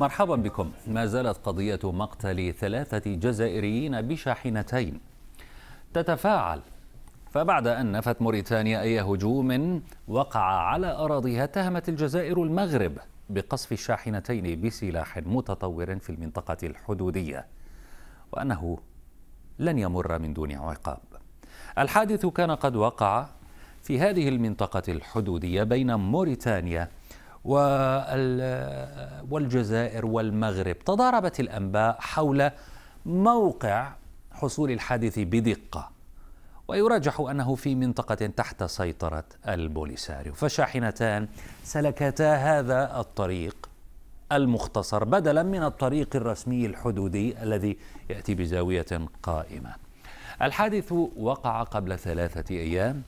مرحبا بكم ما زالت قضية مقتل ثلاثة جزائريين بشاحنتين تتفاعل فبعد أن نفت موريتانيا أي هجوم وقع على أراضيها اتهمت الجزائر المغرب بقصف الشاحنتين بسلاح متطور في المنطقة الحدودية وأنه لن يمر من دون عقاب الحادث كان قد وقع في هذه المنطقة الحدودية بين موريتانيا والجزائر والمغرب تضاربت الأنباء حول موقع حصول الحادث بدقة ويرجح أنه في منطقة تحت سيطرة البوليساريو فالشاحنتان سلكتا هذا الطريق المختصر بدلا من الطريق الرسمي الحدودي الذي يأتي بزاوية قائمة الحادث وقع قبل ثلاثة أيام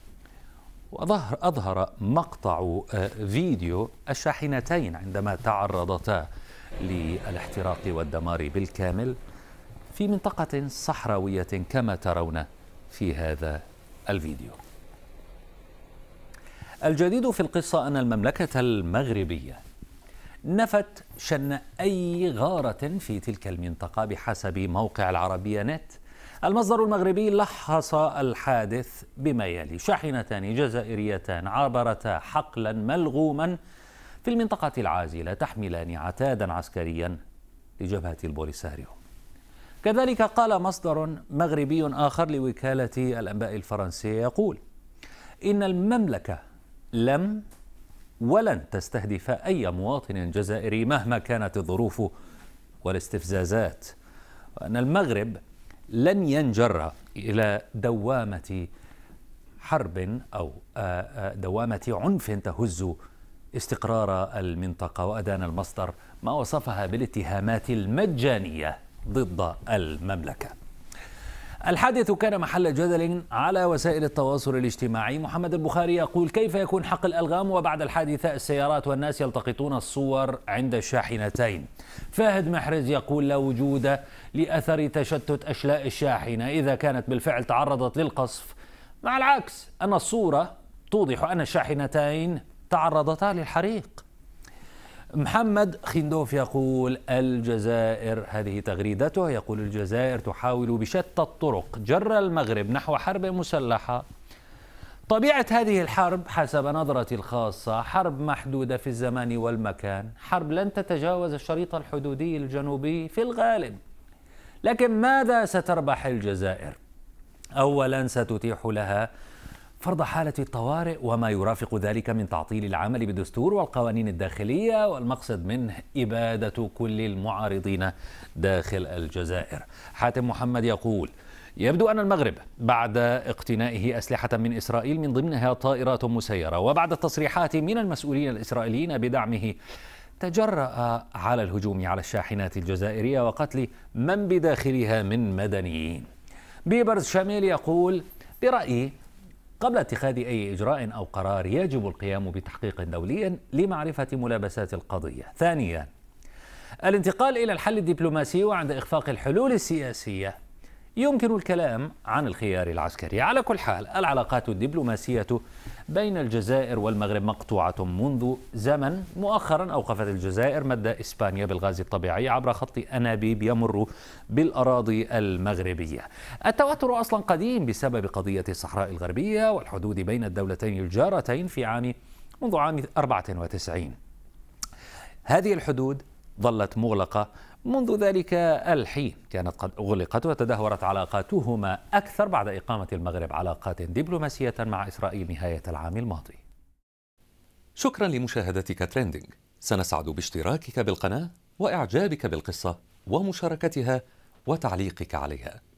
وأظهر أظهر مقطع آه، فيديو الشاحنتين عندما تعرضتا للاحتراق والدمار بالكامل في منطقة صحراوية كما ترون في هذا الفيديو الجديد في القصة أن المملكة المغربية نفت شن أي غارة في تلك المنطقة بحسب موقع العربية نت المصدر المغربي لحص الحادث بما يلي شاحنتان جزائريتان عابرتا حقلا ملغوما في المنطقة العازلة تحملان عتادا عسكريا لجبهة البوليساريو كذلك قال مصدر مغربي آخر لوكالة الأنباء الفرنسية يقول إن المملكة لم ولن تستهدف أي مواطن جزائري مهما كانت الظروف والاستفزازات وأن المغرب لن ينجر إلى دوامة حرب أو دوامة عنف تهز استقرار المنطقة وأدان المصدر ما وصفها بالاتهامات المجانية ضد المملكة الحادث كان محل جدل على وسائل التواصل الاجتماعي محمد البخاري يقول كيف يكون حق الألغام وبعد الحادثة السيارات والناس يلتقطون الصور عند الشاحنتين فهد محرز يقول لا وجود لأثر تشتت أشلاء الشاحنة إذا كانت بالفعل تعرضت للقصف مع العكس أن الصورة توضح أن الشاحنتين تعرضتا للحريق محمد خندوف يقول الجزائر هذه تغريدته يقول الجزائر تحاول بشتى الطرق جر المغرب نحو حرب مسلحة طبيعة هذه الحرب حسب نظرتي الخاصة حرب محدودة في الزمان والمكان حرب لن تتجاوز الشريط الحدودي الجنوبي في الغالب لكن ماذا ستربح الجزائر؟ أولا ستتيح لها فرض حالة الطوارئ وما يرافق ذلك من تعطيل العمل بالدستور والقوانين الداخلية والمقصد منه إبادة كل المعارضين داخل الجزائر حاتم محمد يقول يبدو أن المغرب بعد اقتنائه أسلحة من إسرائيل من ضمنها طائرات مسيرة وبعد التصريحات من المسؤولين الإسرائيليين بدعمه تجرأ على الهجوم على الشاحنات الجزائرية وقتل من بداخلها من مدنيين بيبرز شاميل يقول برأيي قبل اتخاذ أي إجراء أو قرار يجب القيام بتحقيق دولي لمعرفة ملابسات القضية ثانيا الانتقال إلى الحل الدبلوماسي وعند إخفاق الحلول السياسية يمكن الكلام عن الخيار العسكري على كل حال العلاقات الدبلوماسية بين الجزائر والمغرب مقطوعة منذ زمن مؤخرا أوقفت الجزائر مد إسبانيا بالغاز الطبيعي عبر خط أنابيب يمر بالأراضي المغربية التوتر أصلا قديم بسبب قضية الصحراء الغربية والحدود بين الدولتين الجارتين في عام منذ عام 94 هذه الحدود ظلت مغلقة منذ ذلك الحين كانت قد أغلقت وتدهورت علاقاتهما أكثر بعد إقامة المغرب علاقات دبلوماسية مع إسرائيل نهاية العام الماضي شكرا لمشاهدتك تريندينج سنسعد باشتراكك بالقناة وإعجابك بالقصة ومشاركتها وتعليقك عليها